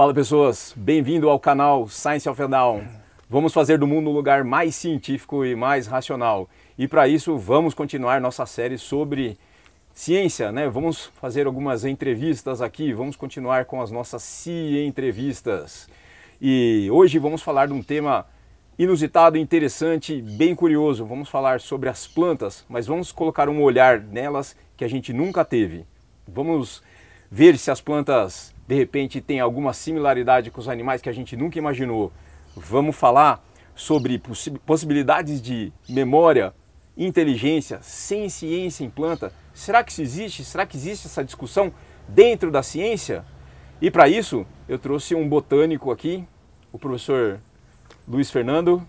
Fala pessoas, bem-vindo ao canal Science of Down. Vamos fazer do mundo um lugar mais científico e mais racional. E para isso vamos continuar nossa série sobre ciência, né? Vamos fazer algumas entrevistas aqui, vamos continuar com as nossas ci entrevistas. E hoje vamos falar de um tema inusitado, interessante, bem curioso. Vamos falar sobre as plantas, mas vamos colocar um olhar nelas que a gente nunca teve. Vamos ver se as plantas de repente tem alguma similaridade com os animais que a gente nunca imaginou. Vamos falar sobre possibilidades de memória, inteligência, sem ciência em planta. Será que isso existe? Será que existe essa discussão dentro da ciência? E para isso, eu trouxe um botânico aqui, o professor Luiz Fernando.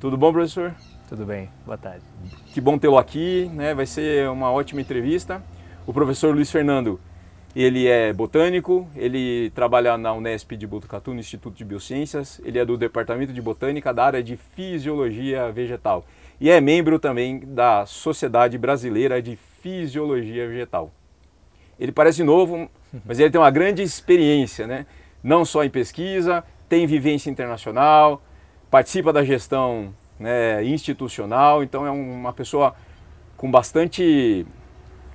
Tudo bom, professor? Tudo bem, boa tarde. Que bom tê-lo aqui, né? vai ser uma ótima entrevista. O professor Luiz Fernando ele é botânico, ele trabalha na Unesp de Botucatu, no Instituto de Biociências, ele é do Departamento de Botânica da área de Fisiologia Vegetal e é membro também da Sociedade Brasileira de Fisiologia Vegetal. Ele parece novo, mas ele tem uma grande experiência, né? não só em pesquisa, tem vivência internacional, participa da gestão né, institucional, então é uma pessoa com bastante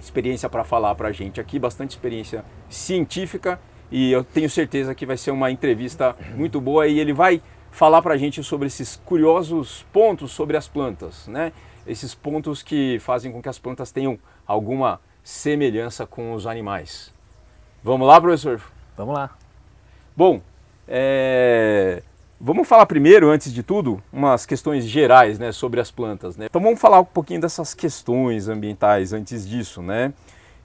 experiência para falar para a gente aqui, bastante experiência científica e eu tenho certeza que vai ser uma entrevista muito boa e ele vai falar para a gente sobre esses curiosos pontos sobre as plantas, né? Esses pontos que fazem com que as plantas tenham alguma semelhança com os animais. Vamos lá, professor? Vamos lá. Bom, é... Vamos falar primeiro, antes de tudo, umas questões gerais né, sobre as plantas. Né? Então vamos falar um pouquinho dessas questões ambientais antes disso, né?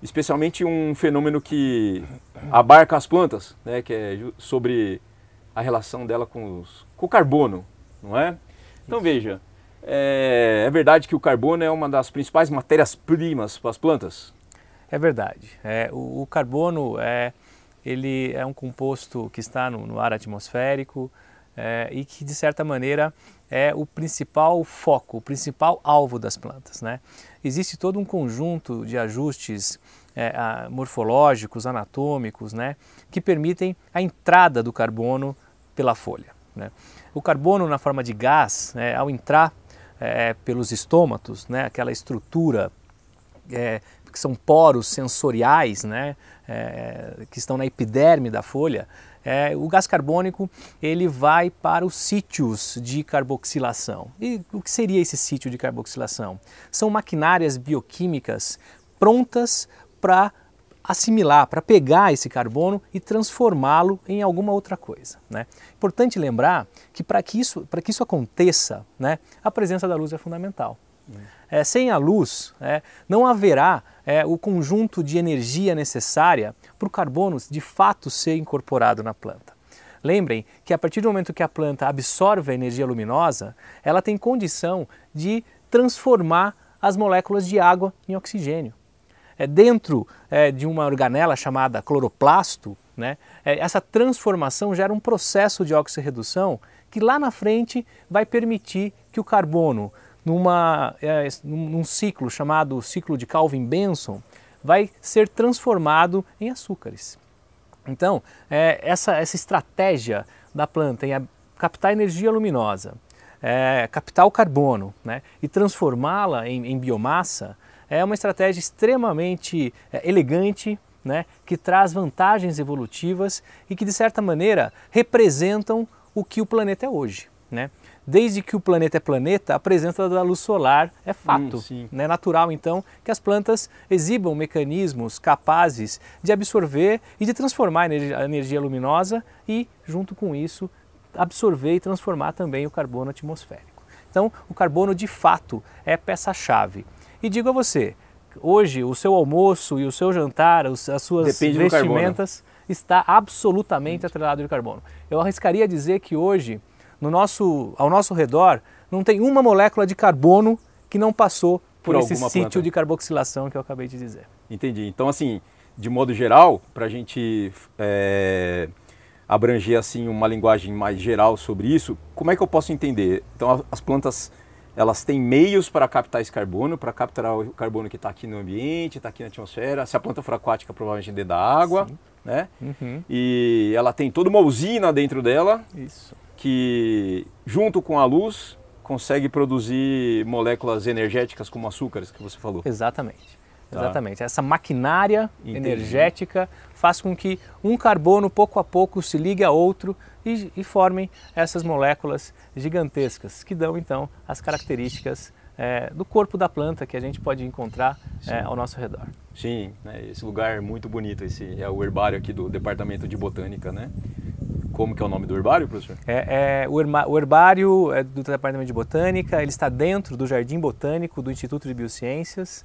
especialmente um fenômeno que abarca as plantas, né, que é sobre a relação dela com, os, com o carbono, não é? Então Isso. veja, é, é, verdade que o carbono é uma das principais matérias-primas para as plantas? É verdade. É, o, o, carbono é, ele é um composto que está no, no ar atmosférico, é, e que de certa maneira é o principal foco, o principal alvo das plantas. Né? Existe todo um conjunto de ajustes é, a, morfológicos, anatômicos, né, que permitem a entrada do carbono pela folha. Né? O carbono, na forma de gás, né? ao entrar é, pelos estômatos, né, aquela estrutura é, que são poros sensoriais né, é, que estão na epiderme da folha, é, o gás carbônico ele vai para os sítios de carboxilação. E o que seria esse sítio de carboxilação? São maquinárias bioquímicas prontas para assimilar, para pegar esse carbono e transformá-lo em alguma outra coisa. Né? Importante lembrar que para que isso, para que isso aconteça, né, a presença da luz é fundamental. Hum é, sem a luz, é, não haverá é, o conjunto de energia necessária para o carbono de fato ser incorporado na planta. Lembrem que a partir do momento que a planta absorve a energia luminosa, ela tem condição de transformar as moléculas de água em oxigênio. É dentro é, de uma organela chamada cloroplasto, né, é, essa transformação gera um processo de oxirredução que lá na frente vai permitir que o carbono numa, é, num ciclo chamado ciclo de Calvin Benson, vai ser transformado em açúcares. Então, é, essa, essa estratégia da planta em captar energia luminosa, é, captar o carbono né, e transformá-la em, em, biomassa é uma estratégia extremamente é, elegante, né, que traz vantagens evolutivas e que, de certa maneira, representam o que o planeta é hoje. Né? desde que o planeta é planeta, a presença da luz solar é fato. é né? natural, então, que as plantas exibam mecanismos capazes de absorver e de transformar a energia luminosa e, junto com isso, absorver e transformar também o carbono atmosférico. Então, o carbono de fato é peça-chave. E digo a você, hoje o seu almoço e o seu jantar, as suas Depende vestimentas está absolutamente atrelado de carbono. Eu arriscaria dizer que hoje no nosso, ao nosso redor, não tem uma molécula de carbono que não passou por, por esse sítio planta. de carboxilação que eu acabei de dizer. Entendi. Então, assim, de modo geral, para a gente é, abranger assim uma linguagem mais geral sobre isso, como é que eu posso entender? Então, as plantas elas têm meios para captar esse carbono, para captar o carbono que está aqui no ambiente, está aqui na atmosfera. Se a planta for aquática, provavelmente dentro da água, Sim. né? Uhum. E ela tem toda uma usina dentro dela. Isso que, junto com a luz, consegue produzir moléculas energéticas como açúcares, que você falou. Exatamente. Tá. Exatamente. Essa maquinária Entendi. energética faz com que um carbono pouco a pouco se ligue a outro e, e formem essas moléculas gigantescas que dão então as características é, do corpo da planta que a gente pode encontrar é, ao nosso redor. Sim, né? esse lugar é muito bonito, esse é o herbário aqui do departamento de botânica, né? Como que é o nome do herbário, professor? É, é o, herma, o, herbário é do Departamento de Botânica, ele está dentro do Jardim Botânico do Instituto de Biociências.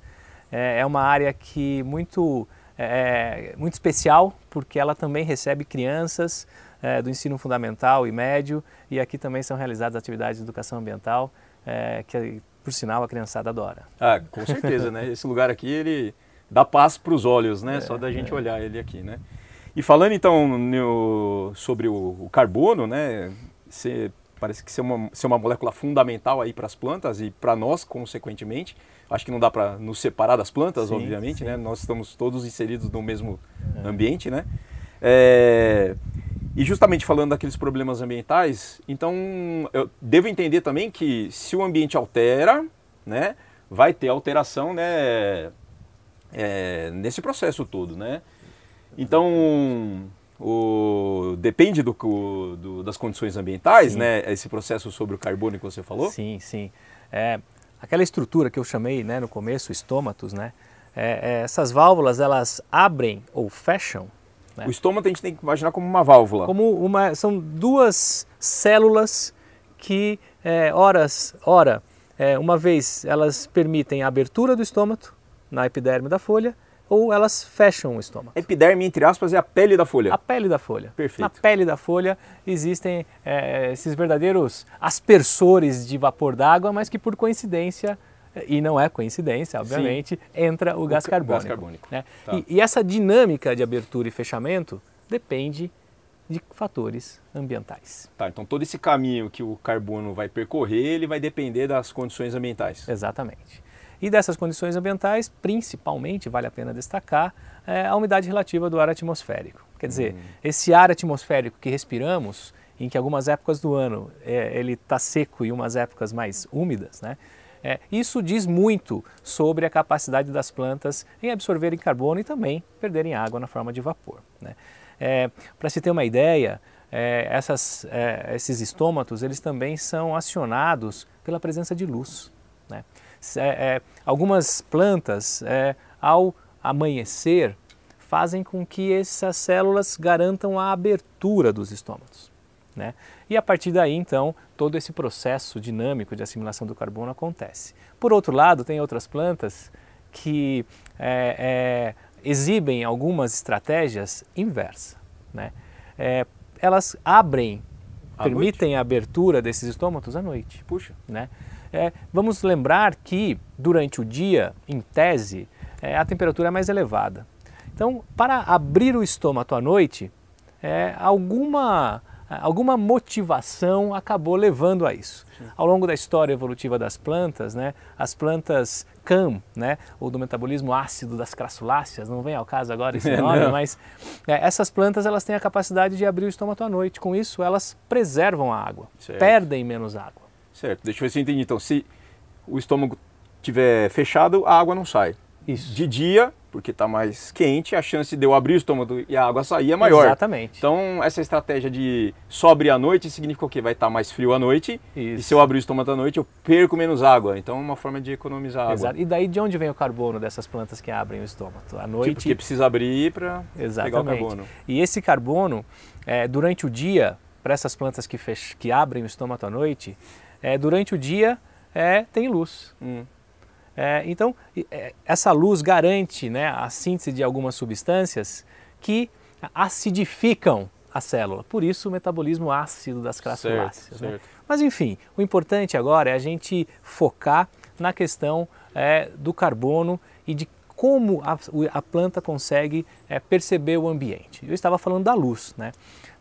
É, é uma área que muito, é, é muito especial, porque ela também recebe crianças é, do ensino fundamental e médio, e aqui também são realizadas atividades de educação ambiental, é, que por sinal a criançada adora. Ah, com certeza, né? Esse lugar aqui, ele dá paz para os olhos, né? Só da gente olhar ele aqui, né? E falando então no, sobre o, o, carbono, né? parece que ser é uma, ser é uma molécula fundamental aí para as plantas e para nós, consequentemente. Acho que não dá para nos separar das plantas, sim, obviamente, sim. né? Nós estamos todos inseridos no mesmo é. ambiente, né? É, e justamente falando daqueles problemas ambientais, então eu devo entender também que se o ambiente altera, né, vai ter alteração, né, é, nesse processo todo, né? Então, o, depende do, do, das condições ambientais, sim. né? Esse processo sobre o carbono que você falou. Sim, sim. É, aquela estrutura que eu chamei né, no começo, estômatos, né? É, é, essas válvulas, elas abrem ou fecham. Né? O estômato a gente tem que imaginar como uma válvula. Como uma, são duas células que, é, horas, ora, é, uma vez elas permitem a abertura do estômato na epiderme da folha ou elas fecham o estômago. Epiderme, entre aspas, é a pele da folha. A pele da folha. Perfeito. Na pele da folha existem é, esses verdadeiros aspersores de vapor d'água, mas que por coincidência, eh, e não é coincidência, obviamente, Sim. entra o gás o carbônico. Gás carbônico. Né? Tá. E, e essa dinâmica de abertura e fechamento depende de fatores ambientais. Tá, então todo esse caminho que o carbono vai percorrer, ele vai depender das condições ambientais. Exatamente. E dessas condições ambientais, principalmente, vale a pena destacar, é a umidade relativa do ar atmosférico. Quer dizer, uhum. esse ar atmosférico que respiramos, em que algumas épocas do ano é, ele está seco e umas épocas mais úmidas, né? É, isso diz muito sobre a capacidade das plantas em absorverem carbono e também perderem água na forma de vapor. Né? É, Para se ter uma ideia, é, essas, é, esses estômatos eles também são acionados pela presença de luz. Né? É, é, algumas plantas, é, ao amanhecer, fazem com que essas células garantam a abertura dos estômatos. Né? E a partir daí, então, todo esse processo dinâmico de assimilação do carbono acontece. Por outro lado, tem outras plantas que é, é, exibem algumas estratégias inversas. Né? É, elas abrem, à permitem noite? a abertura desses estômatos à noite. Puxa. Né? É, vamos lembrar que durante o dia, em tese, é, a temperatura é mais elevada. Então, para abrir o estômago à noite, é, alguma, alguma motivação acabou levando a isso. Sim. Ao longo da história evolutiva das plantas, né, as plantas CAM, né, ou do metabolismo ácido das crassuláceas, não vem ao caso agora esse é, nome, é, mas é, essas plantas elas têm a capacidade de abrir o estômago à noite. Com isso, elas preservam a água, certo. perdem menos água. Certo, deixa eu ver se eu entendi. Então, se o estômago tiver fechado, a água não sai. Isso. De dia, porque está mais quente, a chance de eu abrir o estômago e a água sair é maior. Exatamente. Então, essa estratégia de só abrir à noite significa o quê? Vai estar tá mais frio à noite. Isso. E se eu abrir o estômago à noite, eu perco menos água. Então, é uma forma de economizar Exato. água. E daí de onde vem o carbono dessas plantas que abrem o estômago? À noite. Tipo, porque precisa abrir para pegar o carbono. E esse carbono, é, durante o dia, para essas plantas que, fech... que abrem o estômago à noite, é, durante o dia é, tem luz. Hum. É, então, é, essa luz garante né, a síntese de algumas substâncias que acidificam a célula. Por isso, o metabolismo ácido das crassuláceas. Né? Mas, enfim, o importante agora é a gente focar na questão é, do carbono e de como a, a planta consegue é, perceber o ambiente. Eu estava falando da luz. Né?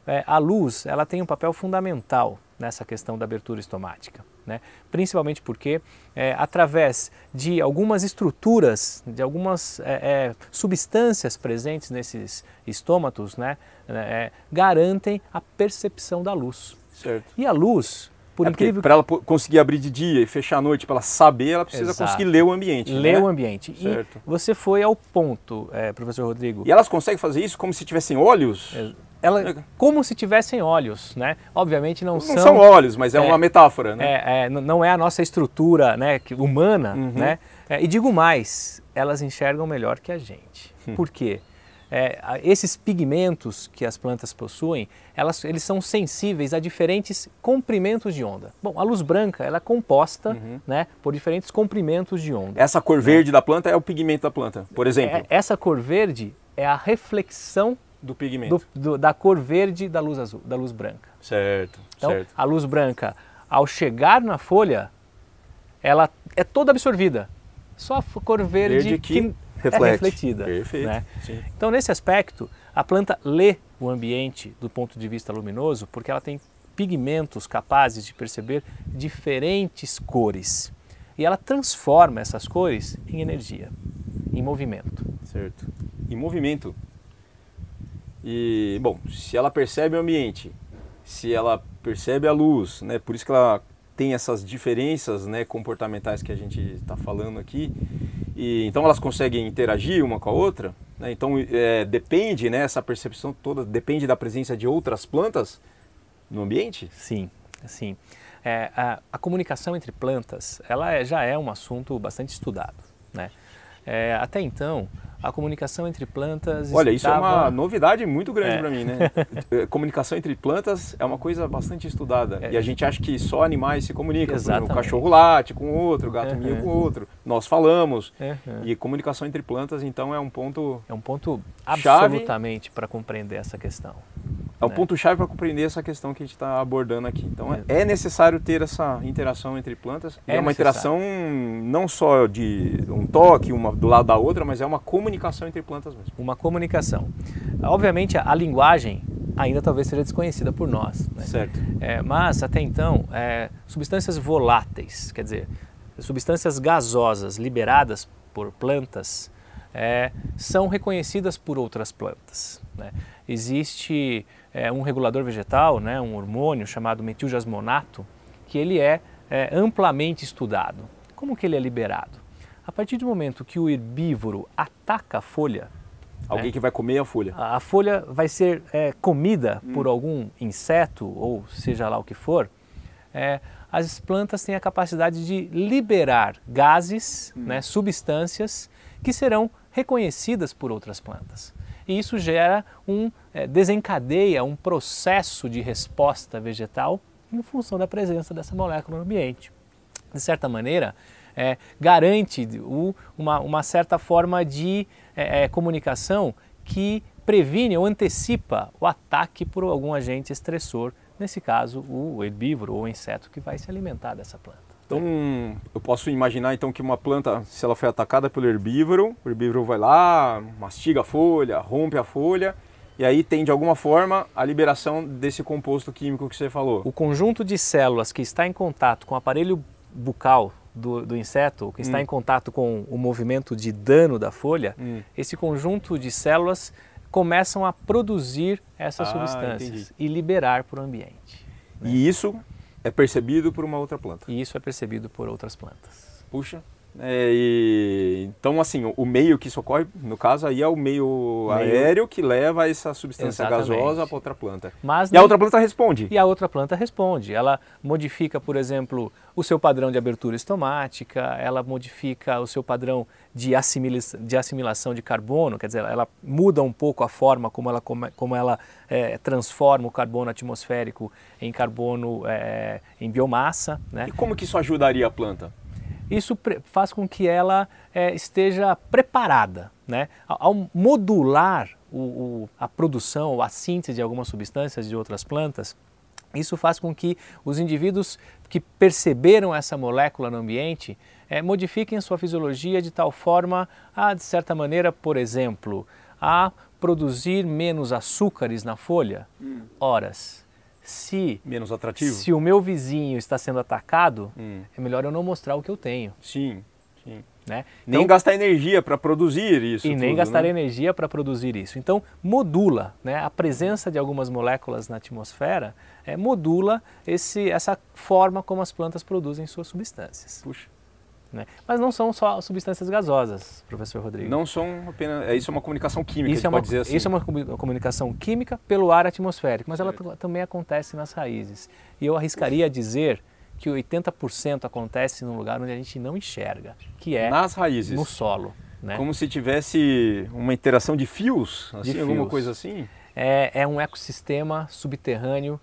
É, a luz ela tem um papel fundamental nessa questão da abertura estomática. Né? Principalmente porque, é, através de algumas estruturas, de algumas é, é, substâncias presentes nesses estômatos, né, né é, garantem a percepção da luz. Certo. E a luz, por é incrível para ela conseguir abrir de dia e fechar à noite, para ela saber, ela precisa Exato. conseguir ler o ambiente. Né? Ler né? o ambiente. Certo. E você foi ao ponto, é, professor Rodrigo. E elas conseguem fazer isso como se tivessem olhos? É, ela, como se tivessem olhos, né? Obviamente não, não são. Não são olhos, mas é, é uma metáfora, né? É, é, não é a nossa estrutura né, humana, uhum. né? É, e digo mais, elas enxergam melhor que a gente. Hum. Por quê? É, esses pigmentos que as plantas possuem, elas, eles são sensíveis a diferentes comprimentos de onda. Bom, a luz branca ela é composta uhum. né, por diferentes comprimentos de onda. Essa cor né? verde da planta é o pigmento da planta, por é, exemplo? essa cor verde é a reflexão do pigmento. Do, do, da cor verde da luz azul, da luz branca. Certo, então, certo. A luz branca, ao chegar na folha, ela é toda absorvida. Só a cor verde, verde que, que é reflete. é refletida. Perfeito. Né? Então, nesse aspecto, a planta lê o ambiente do ponto de vista luminoso porque ela tem pigmentos capazes de perceber diferentes cores. E ela transforma essas cores em energia, em movimento. Certo. Em movimento. E, bom, se ela percebe o ambiente, se ela percebe a luz, né? Por isso que ela tem essas diferenças né, comportamentais que a gente está falando aqui. E, então elas conseguem interagir uma com a outra. Né? Então é, depende, né, essa percepção toda depende da presença de outras plantas no ambiente? Sim, sim. É, a, a, comunicação entre plantas ela é, já é um assunto bastante estudado. Né? É, até então, a comunicação entre plantas. Olha, estava... isso é uma novidade muito grande é. para mim, né? Eh, comunicação entre plantas é uma coisa bastante estudada. É. E a gente acha que só animais se comunicam. Exatamente. o cachorro late com o outro, o gato mia com o outro. Nós falamos. E comunicação entre plantas, então, é um ponto. É um ponto absolutamente para compreender essa questão. É o né? ponto-chave para compreender essa questão que a gente está abordando aqui. Então, é, é necessário ter essa interação entre plantas. É, é uma interação não só de um toque, uma do lado da outra, mas é uma comunicação entre plantas mesmo. Uma comunicação. Obviamente, a, a linguagem ainda talvez seja desconhecida por nós. Né? Certo. É, mas, até então, é, substâncias voláteis, quer dizer, substâncias gasosas liberadas por plantas, é, são reconhecidas por outras plantas. Né? Existe é, um regulador vegetal, né, um hormônio chamado metiljasmonato, que ele é, é amplamente estudado. Como que ele é liberado? A partir do momento que o herbívoro ataca a folha, Alguém né? que vai comer a folha. A, a folha vai ser é, comida hum. por algum inseto ou seja lá o que for. É, as plantas têm a capacidade de liberar gases, hum. né, substâncias que serão reconhecidas por outras plantas e isso gera um é, desencadeia um processo de resposta vegetal em função da presença dessa molécula no ambiente. De certa maneira, é, garante o, uma, uma, certa forma de é, é comunicação que previne ou antecipa o ataque por algum agente estressor, nesse caso o herbívoro ou o inseto que vai se alimentar dessa planta. Então, eu posso imaginar então que uma planta, se ela foi atacada pelo herbívoro, o herbívoro vai lá, mastiga a folha, rompe a folha, e aí tem de alguma forma a liberação desse composto químico que você falou. O conjunto de células que está em contato com o aparelho bucal do, do inseto, que está hum. em contato com o movimento de dano da folha, hum. esse conjunto de células começam a produzir essas ah, substâncias entendi. e liberar para o ambiente. Né? E isso é percebido por uma outra planta. E isso é percebido por outras plantas. Puxa. É, e, então, assim, o, o, meio que socorre no caso, aí é o meio, meio... aéreo que leva essa substância Exatamente. gasosa para outra planta. Mas e não... a outra planta responde. E a outra planta responde. Ela modifica, por exemplo, o seu padrão de abertura estomática, ela modifica o seu padrão de, de assimilação de carbono, quer dizer, ela muda um pouco a forma como ela, como ela é, transforma o carbono atmosférico em carbono é, em biomassa. Né? E como que isso ajudaria a planta? isso faz com que ela é, esteja preparada. Né? Ao modular o, o, a produção, ou a síntese de algumas substâncias de outras plantas, isso faz com que os indivíduos que perceberam essa molécula no ambiente é, modifiquem sua fisiologia de tal forma a, de certa maneira, por exemplo, a produzir menos açúcares na folha, hum. horas se menos atrativo. Se o meu vizinho está sendo atacado, hum. é melhor eu não mostrar o que eu tenho. Sim, sim. Né? Então, nem gastar energia para produzir isso. E tudo, nem gastar né? energia para produzir isso. Então, modula né? a presença de algumas moléculas na atmosfera, é, modula esse, essa forma como as plantas produzem suas substâncias. Puxa. Né? Mas não são só substâncias gasosas, professor Rodrigo. Não são apenas. É, isso é uma comunicação química, isso é uma, pode dizer assim. Isso é uma comunicação química pelo ar atmosférico, mas certo. ela também acontece nas raízes. E eu arriscaria dizer que 80% acontece num lugar onde a gente não enxerga, que é nas raízes, no solo. Né? Como se tivesse uma interação de fios, assim, de alguma coisa assim? É, é um ecossistema subterrâneo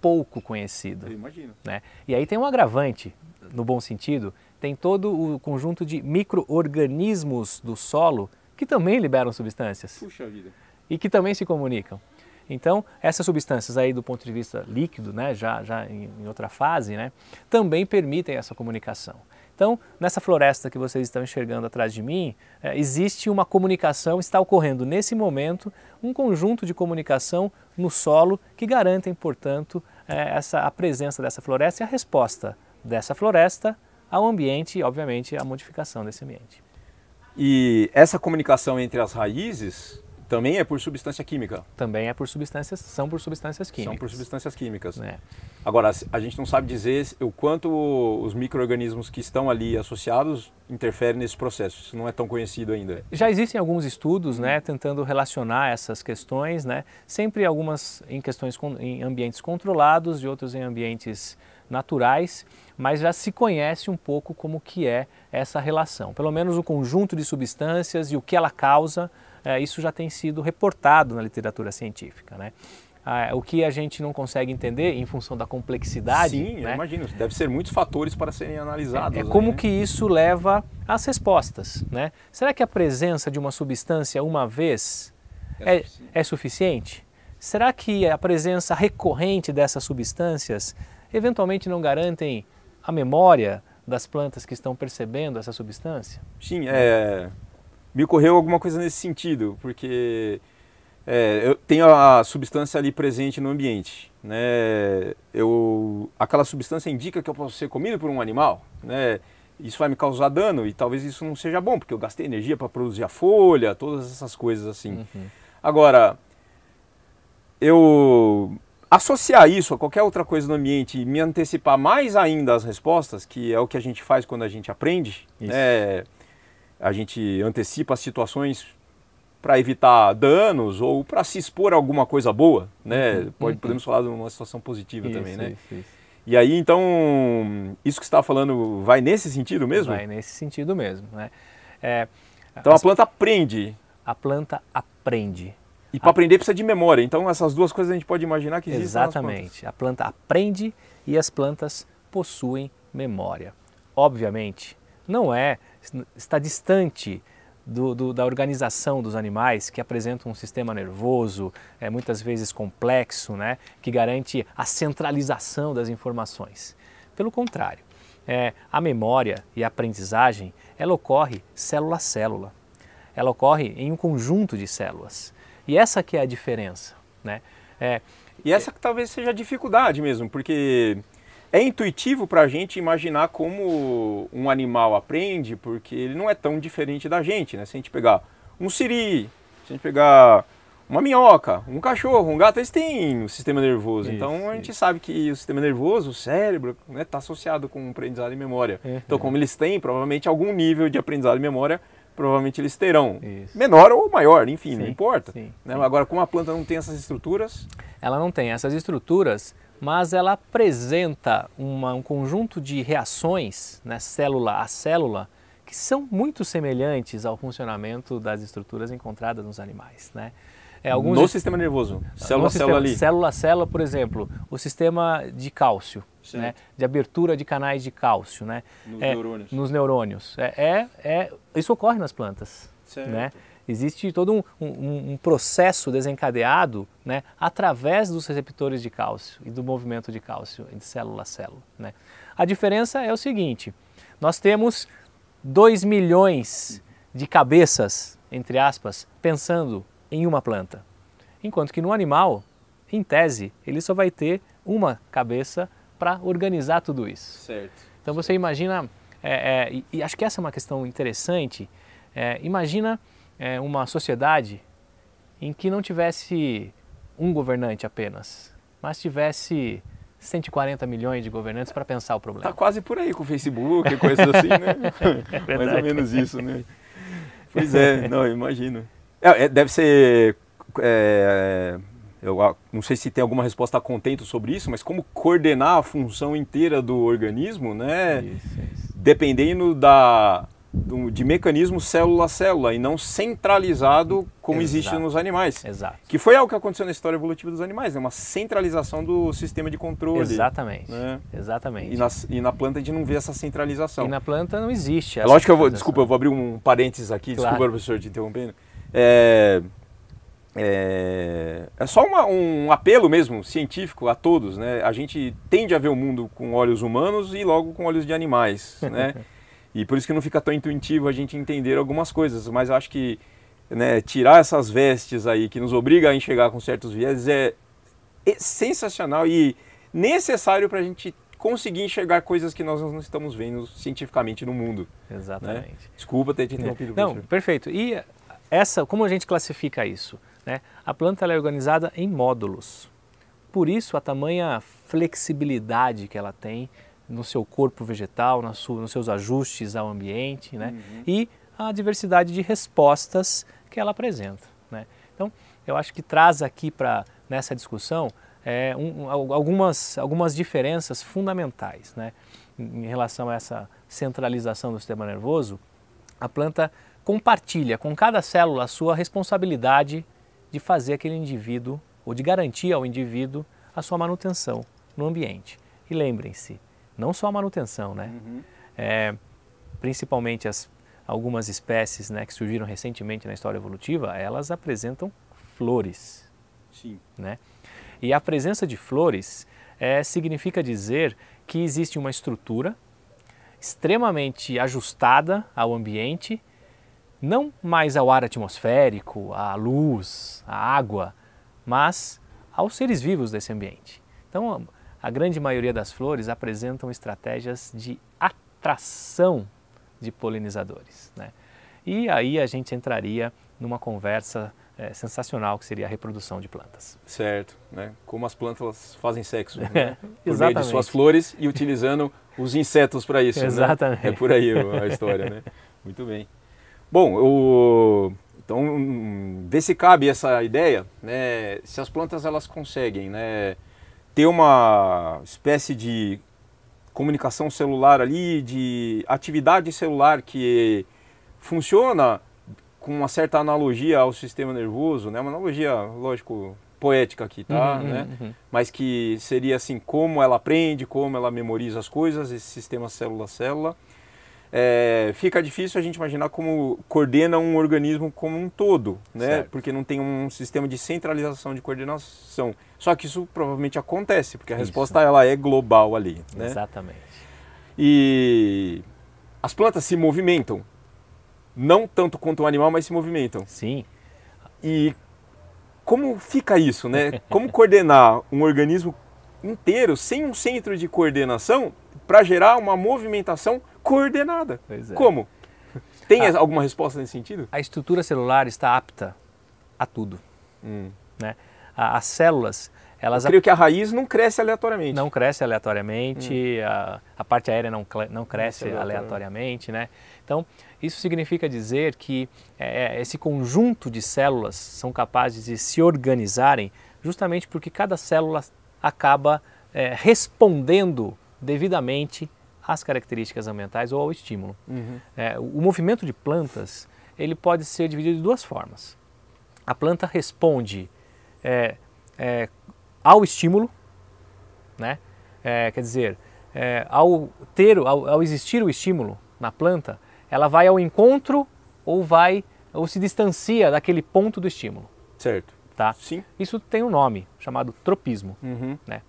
pouco conhecido. Eu imagino. Né? E aí tem um agravante, no bom sentido, tem todo o conjunto de micro-organismos do solo que também liberam substâncias. Puxa vida. E que também se comunicam. Então, essas substâncias aí do ponto de vista líquido, né, já, já em, em outra fase, né, também permitem essa comunicação. Então, nessa floresta que vocês estão enxergando atrás de mim, é, existe uma comunicação, está ocorrendo nesse momento um conjunto de comunicação no solo que garantem, portanto, é, essa, a presença dessa floresta e a resposta dessa floresta ao ambiente e, obviamente, à modificação desse ambiente. E essa comunicação entre as raízes também é por substância química? Também é por substâncias, são por substâncias químicas. São por substâncias químicas. É. Agora, a gente não sabe dizer o quanto os micro-organismos que estão ali associados interferem nesse processo. Isso não é tão conhecido ainda. Já existem alguns estudos né, tentando relacionar essas questões, né, sempre algumas em questões em ambientes controlados e outros em ambientes naturais, mas já se conhece um pouco como que é essa relação. Pelo menos o conjunto de substâncias e o que ela causa, é, isso já tem sido reportado na literatura científica. Né? Ah, o que a gente não consegue entender em função da complexidade. Sim, né? eu imagino. Deve ser muitos fatores para serem analisados. É, é como aí, né? que isso leva às respostas, né? Será que a presença de uma substância uma vez é, é suficiente? é suficiente? Será que a presença recorrente dessas substâncias eventualmente não garantem a memória das plantas que estão percebendo essa substância? Sim, é, me ocorreu alguma coisa nesse sentido, porque é, eu tenho a substância ali presente no ambiente, né? Eu, aquela substância indica que eu posso ser comido por um animal, né? Isso vai me causar dano e talvez isso não seja bom, porque eu gastei energia para produzir a folha, todas essas coisas assim. Uhum. Agora, eu Associar isso a qualquer outra coisa no ambiente e me antecipar mais ainda as respostas, que é o que a gente faz quando a gente aprende, né? a gente antecipa as situações para evitar danos ou para se expor a alguma coisa boa, né? Uhum, Pode, uhum. podemos falar de uma situação positiva isso, também, né? Isso, isso. E aí, então, isso que você está falando vai nesse sentido mesmo? Vai nesse sentido mesmo, né? É, então a planta aprende. A planta aprende. E para a... aprender precisa de memória. Então essas duas coisas a gente pode imaginar que existem. Exatamente. A planta aprende e as plantas possuem memória. Obviamente, não é está distante do, do, da organização dos animais, que apresentam um sistema nervoso, é, muitas vezes complexo, né, que garante a centralização das informações. Pelo contrário, é, a memória e a aprendizagem ela ocorre célula a célula. Ela ocorre em um conjunto de células. E essa que é a diferença, né? É, e essa que talvez seja a dificuldade mesmo, porque é intuitivo para a gente imaginar como um animal aprende, porque ele não é tão diferente da gente, né? Se a gente pegar um siri, se a gente pegar uma minhoca, um cachorro, um gato, eles têm um sistema nervoso. Isso, então a gente isso. sabe que o sistema nervoso, o cérebro, está né, tá associado com aprendizado e memória. Então, uhum. Então, como eles têm, provavelmente algum nível de aprendizado e memória provavelmente eles terão. Isso. Menor ou maior, enfim, sim, não importa. Sim, né? sim. Agora, como a planta não tem essas estruturas. Ela não tem essas estruturas, mas ela apresenta uma, um conjunto de reações, né, célula a célula, que são muito semelhantes ao funcionamento das estruturas encontradas nos animais. Né? É, alguns no est... sistema nervoso, célula, célula ali. Célula, célula, por exemplo, o sistema de cálcio, né? de abertura de canais de cálcio. Né? Nos é, neurônios. Nos neurônios. É, é, é, isso ocorre nas plantas. Certo. Né? Existe todo um, um, um processo desencadeado né, através dos receptores de cálcio e do movimento de cálcio de célula a célula. Né? A diferença é o seguinte, nós temos 2 milhões de cabeças, entre aspas, pensando em uma planta. Enquanto que no animal, em tese, ele só vai ter uma cabeça para organizar tudo isso. Certo. Então você imagina, é, é, e acho que essa é uma questão interessante, é, imagina é, uma sociedade em que não tivesse um governante apenas, mas tivesse 140 milhões de governantes para pensar o problema. Está quase por aí com o Facebook e coisas assim, né? É Mais ou menos isso, né? Pois é, não, imagino. É, é, deve ser. É, é eu não sei se tem alguma resposta contente sobre isso, mas como coordenar a função inteira do organismo, né? Isso, isso. Dependendo da, de mecanismo célula a célula e não centralizado como Exato. existe nos animais. Exato. Que foi algo que aconteceu na história evolutiva dos animais, né? uma centralização do sistema de controle. Exatamente. Né? Exatamente. E na, e na, planta a gente não vê essa centralização. E na planta não existe. É essa Lógico que eu vou, desculpa, eu vou abrir um parênteses aqui, claro. desculpa professor te interrompendo. É, é, é só uma, um apelo mesmo científico a todos, né? A gente tende a ver o mundo com olhos humanos e logo com olhos de animais, né? e por isso que não fica tão intuitivo a gente entender algumas coisas, mas acho que né, tirar essas vestes aí que nos obriga a enxergar com certos viés é, é sensacional e necessário para a gente conseguir enxergar coisas que nós não estamos vendo cientificamente no mundo. Né? Exatamente. Né? Desculpa ter te interrompido. Não, professor. perfeito. E essa, como a gente classifica isso? Né? A planta é organizada em módulos. Por isso, a tamanha flexibilidade que ela tem no seu corpo vegetal, no nos seus ajustes ao ambiente né? Uhum. e a diversidade de respostas que ela apresenta. Né? Então, eu acho que traz aqui para nessa discussão é, um, algumas, algumas diferenças fundamentais né? em relação a essa centralização do sistema nervoso. A planta compartilha com cada célula a sua responsabilidade de fazer aquele indivíduo ou de garantir ao indivíduo a sua manutenção no ambiente. E lembrem-se, não só a manutenção, né? Uhum. É, principalmente as, algumas espécies né, que surgiram recentemente na história evolutiva, elas apresentam flores. Sim. Né? E a presença de flores é, significa dizer que existe uma estrutura extremamente ajustada ao ambiente não mais ao ar atmosférico, à luz, à água, mas aos seres vivos desse ambiente. Então, a grande maioria das flores apresentam estratégias de atração de polinizadores. Né? E aí a gente entraria numa conversa é, sensacional que seria a reprodução de plantas. Certo, né? Como as plantas fazem sexo, né? por meio de suas flores e utilizando os insetos para isso. Né? Exatamente. Né? É por aí a história, né? Muito bem. Bom, então vê se cabe essa ideia, né? Se as plantas elas conseguem, né, ter uma espécie de comunicação celular ali, de atividade celular que funciona com uma certa analogia ao sistema nervoso, né? Uma analogia, lógico, poética aqui, tá? Uhum, né? Uhum. uhum. Mas que seria assim, como ela aprende, como ela memoriza as coisas, esse sistema célula-célula. célula célula célula é, fica difícil a gente imaginar como coordena um organismo como um todo, né? Certo. Porque não tem um sistema de centralização de coordenação. Só que isso provavelmente acontece, porque a isso. resposta ela é global ali, né? Exatamente. E as plantas se movimentam, não tanto quanto um animal, mas se movimentam. Sim. E como fica isso, né? Como coordenar um organismo inteiro sem um centro de coordenação para gerar uma movimentação coordenada. É. Como? Tem a, ah. alguma resposta nesse sentido? A estrutura celular está apta a tudo. Hum. Né? A, as células, elas... Eu creio que a raiz não cresce aleatoriamente. Não cresce aleatoriamente, hum. a, a, parte aérea não, não cresce não aleatoriamente. aleatoriamente, né? Então, isso significa dizer que é, é, esse conjunto de células são capazes de se organizarem justamente porque cada célula acaba é, respondendo devidamente às características ambientais ou ao estímulo. Uhum. É, o movimento de plantas ele pode ser dividido de duas formas. A planta responde é, é, ao estímulo, né? É, quer dizer, é, ao ter, ao, ao existir o estímulo na planta, ela vai ao encontro ou vai ou se distancia daquele ponto do estímulo. Certo. Tá? Sim. Isso tem um nome chamado tropismo, uhum. né?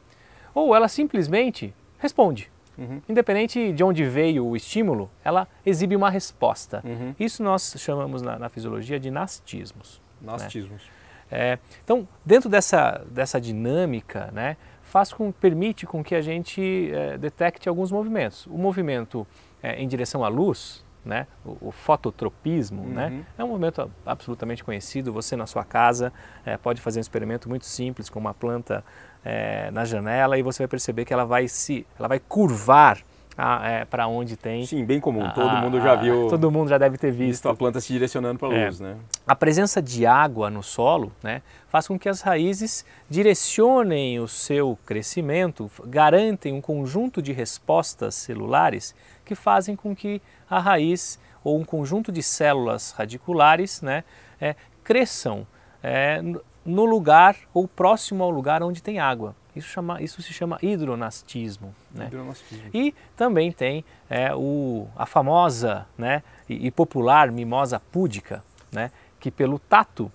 Ou ela simplesmente responde. Uhum. Independente de onde veio o estímulo, ela exibe uma resposta. Uhum. Isso nós chamamos na, na fisiologia de nastismos. Né? Nastismos. Né? É, então, dentro dessa, dessa dinâmica, né, faz com, permite com que a gente é, detecte alguns movimentos. O movimento é, em direção à luz, né? o, o fototropismo, né? uhum. né? é um movimento absolutamente conhecido. Você na sua casa é, pode fazer um experimento muito simples com uma planta é, na janela e você vai perceber que ela vai se, ela vai curvar ah, é, para onde tem. Sim, bem comum. Todo ah, mundo já viu. Todo mundo já deve ter visto. visto a planta se direcionando para a é. luz, é. né? A presença de água no solo, né, faz com que as raízes direcionem o seu crescimento, garantem um conjunto de respostas celulares que fazem com que a raiz ou um conjunto de células radiculares né, é, cresçam é, no lugar ou próximo ao lugar onde tem água. Isso, chama, isso se chama hidronastismo. Né? hidronastismo. E também tem é, o, a famosa né, e, e, popular mimosa púdica, né, que pelo tato,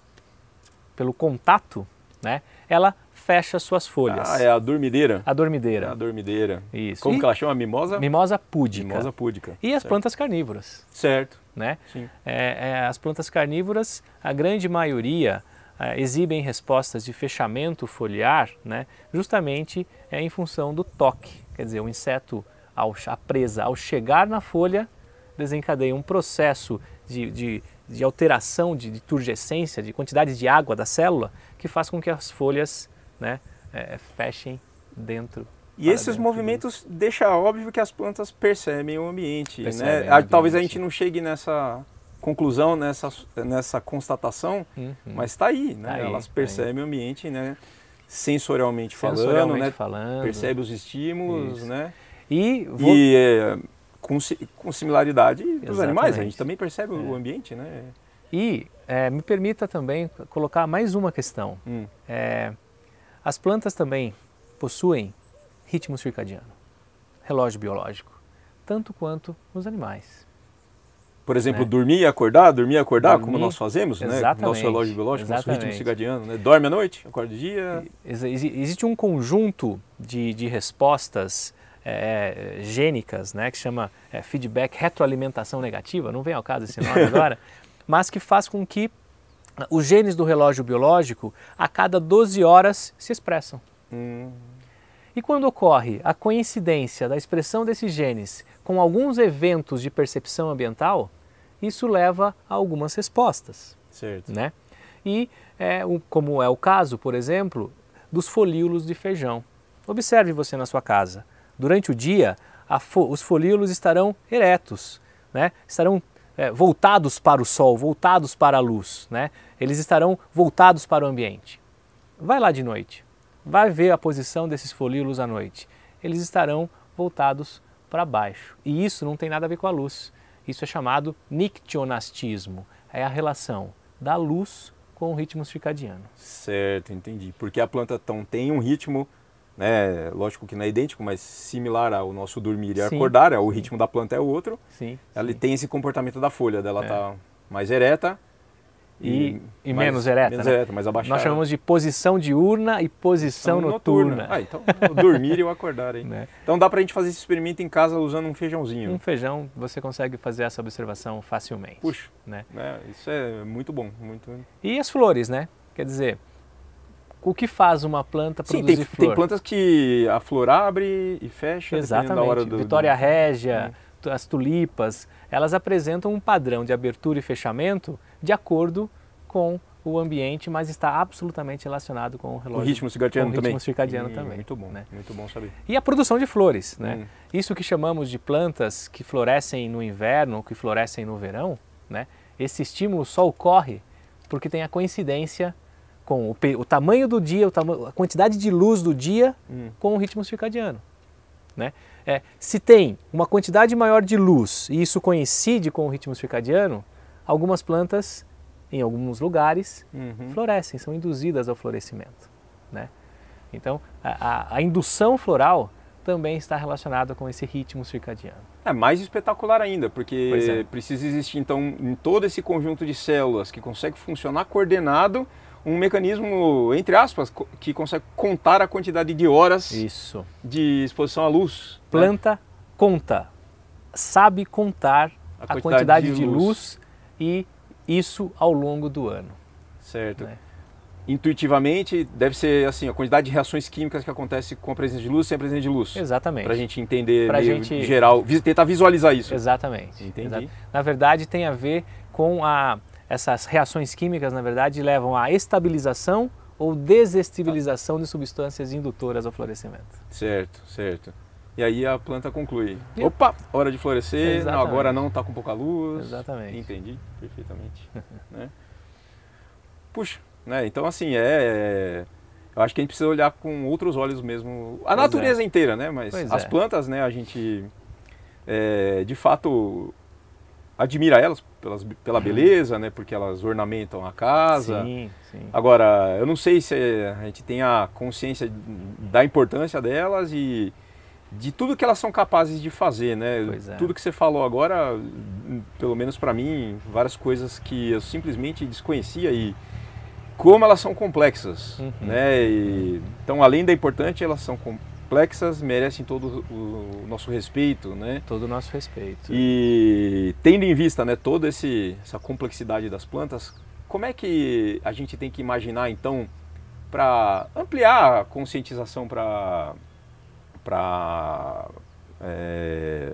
pelo contato, né, ela fecha suas folhas. Ah, é a dormideira? A dormideira. É a dormideira. Isso. Como e que ela chama? Mimosa? Mimosa púdica. Mimosa púdica. E as certo. plantas carnívoras. Certo. Né? Sim. É, é, as plantas carnívoras, a grande maioria é, exibem respostas de fechamento foliar, né? justamente é em função do toque. Quer dizer, o inseto, ao, a presa, ao chegar na folha, desencadeia um processo de, de, de alteração de, de turgescência, de quantidade de água da célula, que faz com que as folhas né, é, é, fechem dentro. E esses movimentos do... deixa óbvio que as plantas percebem o ambiente, né? percebem né? O ambiente. Talvez a gente não chegue nessa conclusão, nessa, nessa constatação, uhum. mas está aí, né? Tá aí, Elas tá percebem tá o ambiente, né? Sensorialmente, Sensorialmente falando, né? Falando. Percebe os estímulos, Isso. né? E, vou... e é, com, com, similaridade dos animais, a gente também percebe é. o ambiente, né? E é, me permita também colocar mais uma questão. Hum. É, as plantas também possuem ritmo circadiano, relógio biológico, tanto quanto os animais. Por exemplo, né? dormir e acordar, dormir e acordar, dormir, como nós fazemos, né? Nosso relógio biológico, exatamente. nosso ritmo circadiano, né? Dorme à noite, acorda de dia. Ex existe um conjunto de, de respostas é, gênicas, né? Que chama é, feedback retroalimentação negativa, não vem ao caso esse nome agora, mas que faz com que os genes do relógio biológico, a cada 12 horas, se expressam. Hum. E quando ocorre a coincidência da expressão desses genes com alguns eventos de percepção ambiental, isso leva a algumas respostas. Certo. Né? E, é, como é o caso, por exemplo, dos folíolos de feijão. Observe você na sua casa. Durante o dia, fo os folíolos estarão eretos, né? estarão é, voltados para o sol, voltados para a luz, né? Eles estarão voltados para o ambiente. Vai lá de noite, vai ver a posição desses folíolos à noite. Eles estarão voltados para baixo. E isso não tem nada a ver com a luz. Isso é chamado nictionastismo. É a relação da luz com o ritmo circadiano. Certo, entendi. Porque a planta então tem um ritmo né? Lógico que não é idêntico, mas similar ao nosso dormir e sim. acordar, né? o ritmo da planta é o outro. Sim. Ela sim. tem esse comportamento da folha, dela é. tá mais ereta e, e, e mais, menos ereta. Menos né? ereta, mais abaixada. Nós chamamos de posição diurna e posição então, noturna. noturna. Ah, então o dormir e o acordar, hein? Né? Então dá para a gente fazer esse experimento em casa usando um feijãozinho. Um feijão, você consegue fazer essa observação facilmente. Puxa, né? É, isso é muito bom, muito. E as flores, né? Quer dizer, o que faz uma planta produzir Sim, tem, flor? tem plantas que a flor abre e fecha Exatamente. da hora do... Vitória régia, é. as tulipas, elas apresentam um padrão de abertura e fechamento de acordo com o ambiente, mas está absolutamente relacionado com o relógio. O ritmo circadiano também. O ritmo circadiano também. Muito bom, né? Muito bom saber. E a produção de flores, né? hum. né? Isso que chamamos de plantas que florescem no inverno, que florescem no verão, né? Esse estímulo só ocorre porque tem a coincidência com o, o tamanho do dia, a quantidade de luz do dia hum. com o ritmo circadiano. Né? É, se tem uma quantidade maior de luz e isso coincide com o ritmo circadiano, algumas plantas, em alguns lugares, uhum. florescem, são induzidas ao florescimento. Né? Então, a, a, a indução floral também está relacionada com esse ritmo circadiano. É mais espetacular ainda, porque é. precisa existir então em todo esse conjunto de células que consegue funcionar coordenado um mecanismo, entre aspas, que consegue contar a quantidade de horas Isso. de exposição à luz. Né? Planta né? conta, sabe contar a quantidade, a quantidade de, de luz. luz. e isso ao longo do ano. Certo. Né? Intuitivamente, deve ser assim, a quantidade de reações químicas que acontece com a presença de luz sem a presença de luz. Exatamente. Para a gente entender pra gente... geral, tentar visualizar isso. Exatamente. Entendi. Exato. Na verdade, tem a ver com a essas reações químicas, na verdade, levam à estabilização ou desestabilização de substâncias indutoras ao florescimento. Certo, certo. E aí a planta conclui. Opa, hora de florescer, não, agora não está com pouca luz. Exatamente. Entendi perfeitamente. né? Puxa, né? Então assim, é, é. Eu acho que a gente precisa olhar com outros olhos mesmo. A pois natureza é. inteira, né? Mas pois as é. plantas, né, a gente é, de fato admira elas pelas, pela uhum. beleza, né? Porque elas ornamentam a casa. Sim, sim. Agora, eu não sei se a gente tem a consciência da importância delas e de tudo que elas são capazes de fazer, né? É. Tudo que você falou agora, pelo menos para mim, várias coisas que eu simplesmente desconhecia e como elas são complexas, uhum. né? E, então, além da importante, elas são complexas merecem todo o nosso respeito, né? Todo o nosso respeito. E tendo em vista, né, toda esse, essa complexidade das plantas, como é que a gente tem que imaginar então para ampliar a conscientização para para é,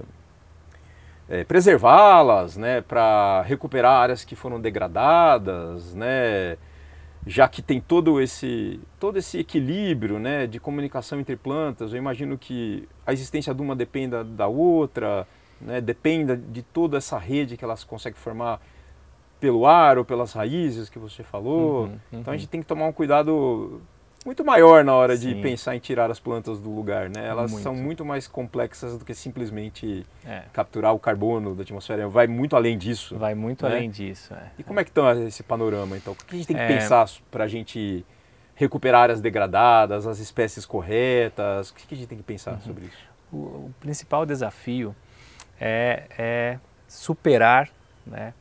é, preservá-las, né? Para recuperar áreas que foram degradadas, né? já que tem todo esse, todo esse equilíbrio né, de comunicação entre plantas, eu imagino que a existência de uma dependa da outra, né, dependa de toda essa rede que elas conseguem formar pelo ar ou pelas raízes que você falou. Uhum, uhum. Então a uhum. gente tem que tomar um cuidado muito maior na hora Sim. de pensar em tirar as plantas do lugar, né? Elas muito. são muito mais complexas do que simplesmente é. capturar o carbono da atmosfera. Vai muito além disso. Vai muito né? além disso. É. E como é que está esse panorama? Então, o que a gente tem que é. pensar para a gente recuperar áreas degradadas, as espécies corretas? O que a gente tem que pensar uhum. sobre isso? O, o, principal desafio é, é superar, né,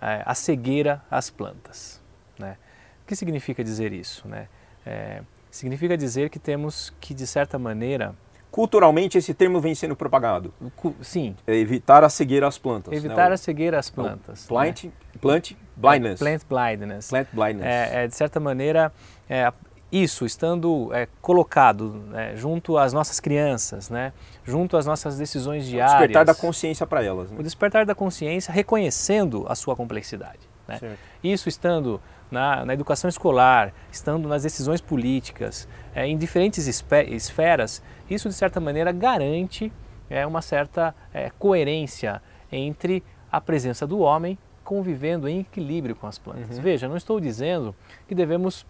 a cegueira às plantas, né? O que significa dizer isso, né? É, significa dizer que temos que, de certa maneira, Culturalmente, esse termo vem sendo propagado. Sim. É evitar a cegueira às plantas. Né? Evitar né? a cegueira às plantas. Não, né? plant, né? plant blindness. Plant blindness. Plant blindness. É, é de certa maneira, é, isso estando é, colocado né, junto às nossas crianças, né, junto às nossas decisões diárias. O despertar da consciência para elas. O despertar da consciência reconhecendo a sua complexidade. Isso estando na, na educação escolar, estando nas decisões políticas, é, em diferentes esferas, isso de certa maneira garante é, uma certa é, coerência entre a presença do homem convivendo em equilíbrio com as plantas. Uhum. Veja, não estou dizendo que devemos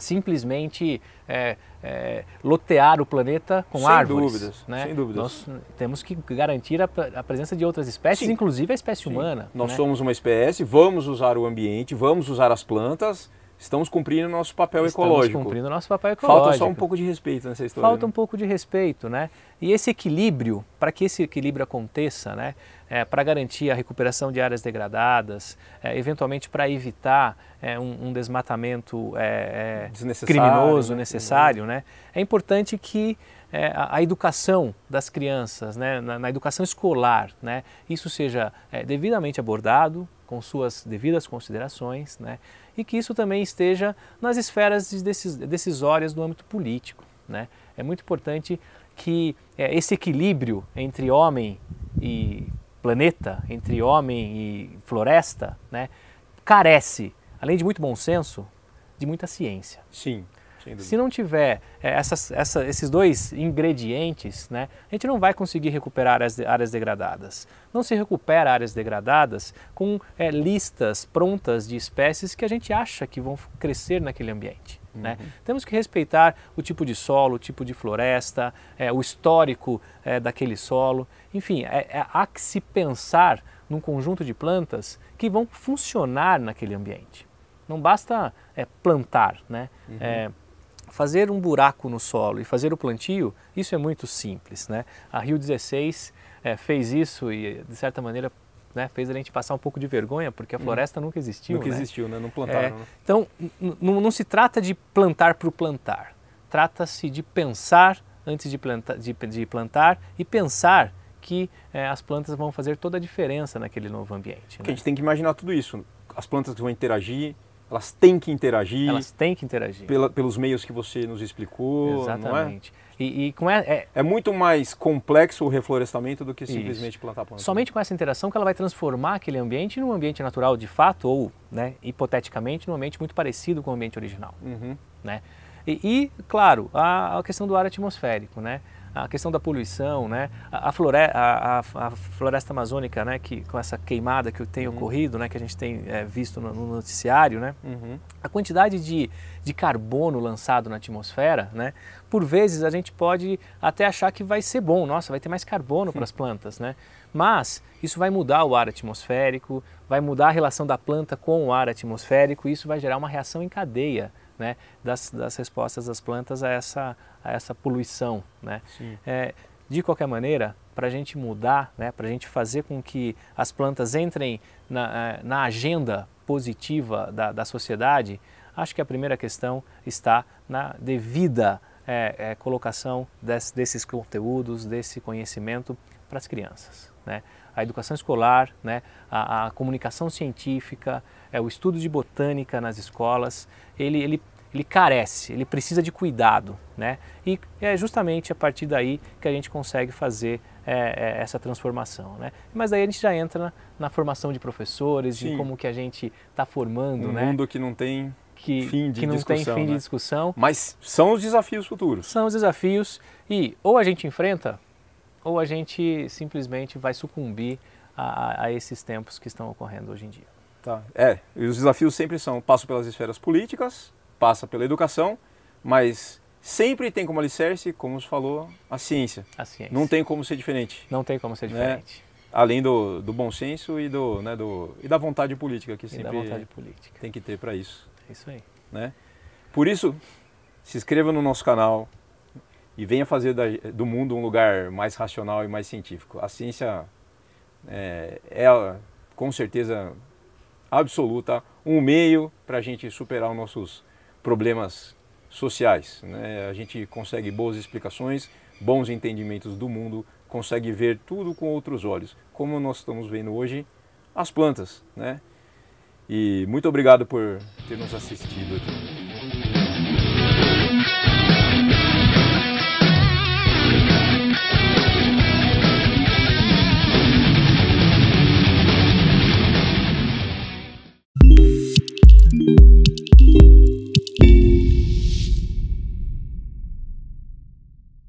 simplesmente é, é, lotear o planeta com sem árvores. Dúvidas, né? Sem dúvidas. Nós temos que garantir a, a presença de outras espécies, Sim. inclusive a espécie Sim. humana. Nós né? somos uma espécie, vamos usar o ambiente, vamos usar as plantas, Estamos cumprindo nosso papel Estamos ecológico. Estamos cumprindo nosso papel ecológico. Falta só um pouco de respeito nessa história. Falta né? um pouco de respeito, né? E esse equilíbrio, para que esse equilíbrio aconteça, né? É, para garantir a recuperação de áreas degradadas, é, eventualmente para evitar é, um, um, desmatamento é, é, desnecessário, criminoso, né? necessário, uhum. né? É importante que é, a, a, educação das crianças, né, na, na educação escolar, né, isso seja é, devidamente abordado, com suas devidas considerações, né, e que isso também esteja nas esferas decisórias do âmbito político. Né? É muito importante que é, esse equilíbrio entre homem e planeta, entre homem e floresta, né, carece, além de muito bom senso, de muita ciência. Sim. Se não tiver é, essas, essa, esses dois ingredientes, né, a gente não vai conseguir recuperar áreas, áreas degradadas. Não se recupera áreas degradadas com é, listas prontas de espécies que a gente acha que vão crescer naquele ambiente. Uhum. Né? Uhum. Temos que respeitar o tipo de solo, o tipo de floresta, é, o histórico é, daquele solo. Enfim, é, é, há que se pensar num conjunto de plantas que vão funcionar naquele ambiente. Não basta é, plantar, né? Uhum. É, Fazer um buraco no solo e fazer o plantio, isso é muito simples. Né? A Rio 16 é, eh, fez isso e, de certa maneira, né, fez a gente passar um pouco de vergonha, porque a hum. floresta hum. nunca existiu. Nunca né? existiu, né? não plantaram. É, né? então, não se trata de plantar o plantar, trata-se de pensar antes de plantar, de, de plantar e pensar que eh, as plantas vão fazer toda a diferença naquele novo ambiente. Né? a gente tem que imaginar tudo isso, as plantas que vão interagir, elas têm que interagir. Elas têm que interagir. Pela, pelos meios que você nos explicou. É? Exatamente. É? E, e, com é, é muito mais complexo o reflorestamento do que simplesmente isso. plantar plantas. Somente com essa interação que ela vai transformar aquele ambiente num ambiente natural de fato ou, né, hipoteticamente, num ambiente muito parecido com o ambiente original. Uhum. Né? E, e, claro, a, a questão do ar atmosférico, né? a questão da poluição, né? a, flore a, a, floresta amazônica, né? que, com essa queimada que tem uhum. ocorrido, né? que a gente tem é, visto no, no, noticiário, né? Uhum. a quantidade de, de carbono lançado na atmosfera, né? por vezes a gente pode até achar que vai ser bom, nossa, vai ter mais carbono para as plantas, né? mas isso vai mudar o ar atmosférico, vai mudar a relação da planta com o ar atmosférico e isso vai gerar uma reação em cadeia né, das, das respostas das plantas a essa, a essa poluição. Né? É, de qualquer maneira, para a gente mudar, né, para a gente fazer com que as plantas entrem na, é, na agenda positiva da, da sociedade, acho que a primeira questão está na devida é, é, colocação desses conteúdos, desse conhecimento para as crianças. Né? a educação escolar, né, a, a comunicação científica, é, o estudo de botânica nas escolas, ele, ele, ele carece, ele precisa de cuidado. Né? E é justamente a partir daí que a gente consegue fazer é, é, essa transformação. Né? Mas daí a gente já entra na, na formação de professores, Sim. de como que a gente está formando. Um né? mundo que não tem que, fim de que não discussão, tem fim né? de discussão. Mas são os desafios futuros. São os desafios e ou a gente enfrenta ou a gente simplesmente vai sucumbir a, a esses tempos que estão ocorrendo hoje em dia. Tá. É, e os desafios sempre são, passo pelas esferas políticas, passa pela educação, mas sempre tem como alicerce, como você falou, a ciência. A ciência. Não tem como ser diferente. Não tem como ser né? diferente. Né? Além do, do, bom senso e, do, né, do, e da vontade política que sempre política. tem que ter para isso. É isso aí. Né? Por isso, se inscreva no nosso canal, e venha fazer da, do mundo um lugar mais racional e mais científico. A ciência é, é com certeza absoluta um meio para a gente superar os nossos problemas sociais. Né? A gente consegue boas explicações, bons entendimentos do mundo, consegue ver tudo com outros olhos, como nós estamos vendo hoje as plantas. Né? E muito obrigado por ter nos assistido aqui.